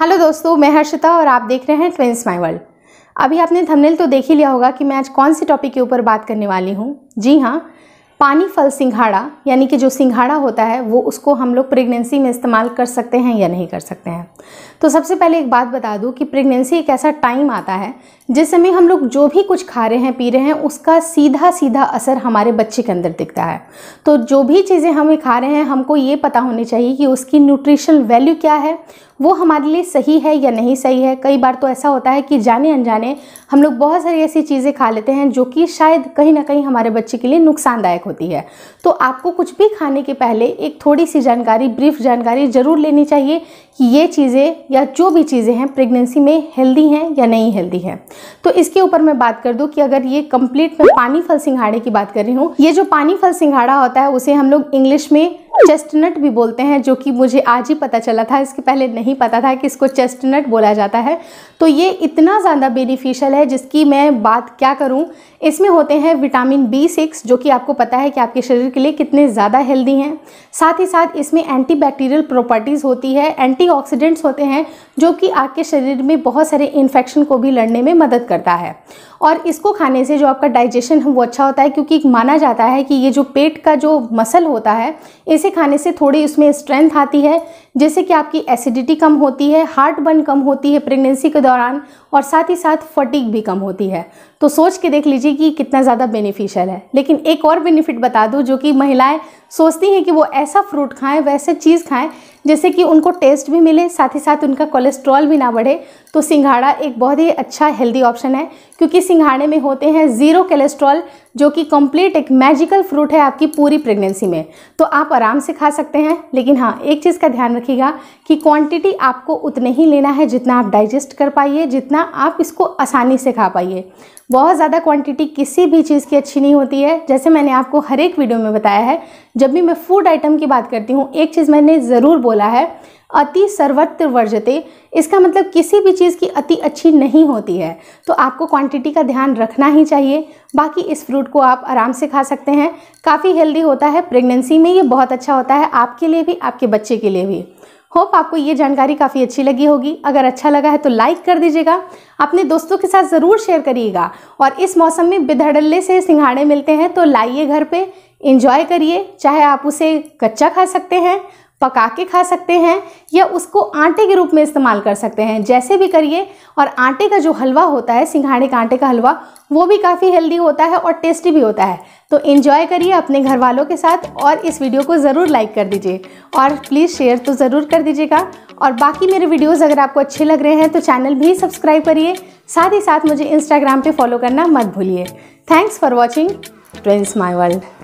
hello दोस्तों मैं हर्षिता और आप देख रहे हैं ट्विंस माई वर्ल्ड अभी आपने थंबनेल तो देख ही लिया होगा कि मैं आज कौन से टॉपिक के ऊपर बात करने वाली हूँ जी हाँ पानी फल सिंघाड़ा यानी कि जो सिंघाड़ा होता है वो उसको हम लोग प्रेगनेंसी में इस्तेमाल कर सकते हैं या नहीं कर सकते हैं तो सबसे पहले एक बात बता दूँ कि प्रेगनेंसी एक ऐसा टाइम आता है जिस समय हम लोग जो भी कुछ खा रहे हैं पी रहे हैं उसका सीधा सीधा असर हमारे बच्चे के अंदर दिखता है तो जो भी चीज़ें हमें खा रहे हैं हमको ये पता होनी चाहिए कि उसकी न्यूट्रिशन वैल्यू क्या है वो हमारे लिए सही है या नहीं सही है कई बार तो ऐसा होता है कि जाने अनजाने हम लोग बहुत सारी ऐसी चीज़ें खा लेते हैं जो कि शायद कहीं ना कहीं हमारे बच्चे के लिए नुकसानदायक होती है तो आपको कुछ भी खाने के पहले एक थोड़ी सी जानकारी ब्रीफ जानकारी ज़रूर लेनी चाहिए कि ये चीज़ें या जो भी चीज़ें हैं प्रेगनेंसी में हेल्दी हैं या नहीं हेल्दी हैं तो इसके ऊपर मैं बात कर दूँ कि अगर ये कंप्लीट मैं पानी फल सिंघाड़े की बात कर रही हूँ ये जो पानी फल सिंघाड़ा होता है उसे हम लोग इंग्लिश में चेस्टनट भी बोलते हैं जो कि मुझे आज ही पता चला था इसके पहले नहीं पता था कि इसको चेस्टनट बोला जाता है तो ये इतना ज़्यादा बेनिफिशियल है जिसकी मैं बात क्या करूँ इसमें होते हैं विटामिन बी सिक्स जो कि आपको पता है कि आपके शरीर के लिए कितने ज़्यादा हेल्दी हैं साथ ही साथ इसमें एंटीबैक्टीरियल प्रॉपर्टीज़ होती है एंटी होते हैं जो कि आपके शरीर में बहुत सारे इन्फेक्शन को भी लड़ने में मदद करता है और इसको खाने से जो आपका डाइजेशन है वो अच्छा होता है क्योंकि माना जाता है कि ये जो पेट का जो मसल होता है इस इसे खाने से थोड़ी उसमें स्ट्रेंथ आती है जैसे कि आपकी एसिडिटी कम होती है हार्ट बर्न कम होती है प्रेगनेंसी के दौरान और साथ ही साथ फटीक भी कम होती है तो सोच के देख लीजिए कि कितना ज़्यादा बेनिफिशियल है लेकिन एक और बेनिफिट बता दूँ जो कि महिलाएँ सोचती हैं कि वो ऐसा फ्रूट खाएँ वैसे चीज़ खाएँ जैसे कि उनको टेस्ट भी मिले साथ ही साथ उनका कोलेस्ट्रॉल भी ना बढ़े तो सिंघाड़ा एक बहुत ही अच्छा हेल्दी ऑप्शन है क्योंकि सिंघाड़े में होते हैं ज़ीरो कोलेस्ट्रॉल जो कि कंप्लीट एक मैजिकल फ्रूट है आपकी पूरी प्रेगनेंसी में तो आप आराम से खा सकते हैं लेकिन हाँ एक चीज़ का ध्यान रखिएगा कि क्वांटिटी आपको उतने ही लेना है जितना आप डाइजेस्ट कर पाइए जितना आप इसको आसानी से खा पाइए बहुत ज़्यादा क्वांटिटी किसी भी चीज़ की अच्छी नहीं होती है जैसे मैंने आपको हर एक वीडियो में बताया है जब भी मैं फूड आइटम की बात करती हूँ एक चीज़ मैंने ज़रूर बोला है अति सर्वत्र वर्जते इसका मतलब किसी भी चीज़ की अति अच्छी नहीं होती है तो आपको क्वांटिटी का ध्यान रखना ही चाहिए बाकी इस फ्रूट को आप आराम से खा सकते हैं काफ़ी हेल्दी होता है प्रेगनेंसी में ये बहुत अच्छा होता है आपके लिए भी आपके बच्चे के लिए भी होप आपको ये जानकारी काफ़ी अच्छी लगी होगी अगर अच्छा लगा है तो लाइक कर दीजिएगा अपने दोस्तों के साथ ज़रूर शेयर करिएगा और इस मौसम में बिधड़ल्ले से सिंघाड़े मिलते हैं तो लाइए घर पर इंजॉय करिए चाहे आप उसे कच्चा खा सकते हैं पका के खा सकते हैं या उसको आटे के रूप में इस्तेमाल कर सकते हैं जैसे भी करिए और आटे का जो हलवा होता है सिंघाड़े का आटे का हलवा वो भी काफ़ी हेल्दी होता है और टेस्टी भी होता है तो इन्जॉय करिए अपने घर वालों के साथ और इस वीडियो को ज़रूर लाइक कर दीजिए और प्लीज़ शेयर तो ज़रूर कर दीजिएगा और बाकी मेरे वीडियोज़ अगर आपको अच्छे लग रहे हैं तो चैनल भी सब्सक्राइब करिए साथ ही साथ मुझे इंस्टाग्राम पर फॉलो करना मत भूलिए thanks for watching trends my world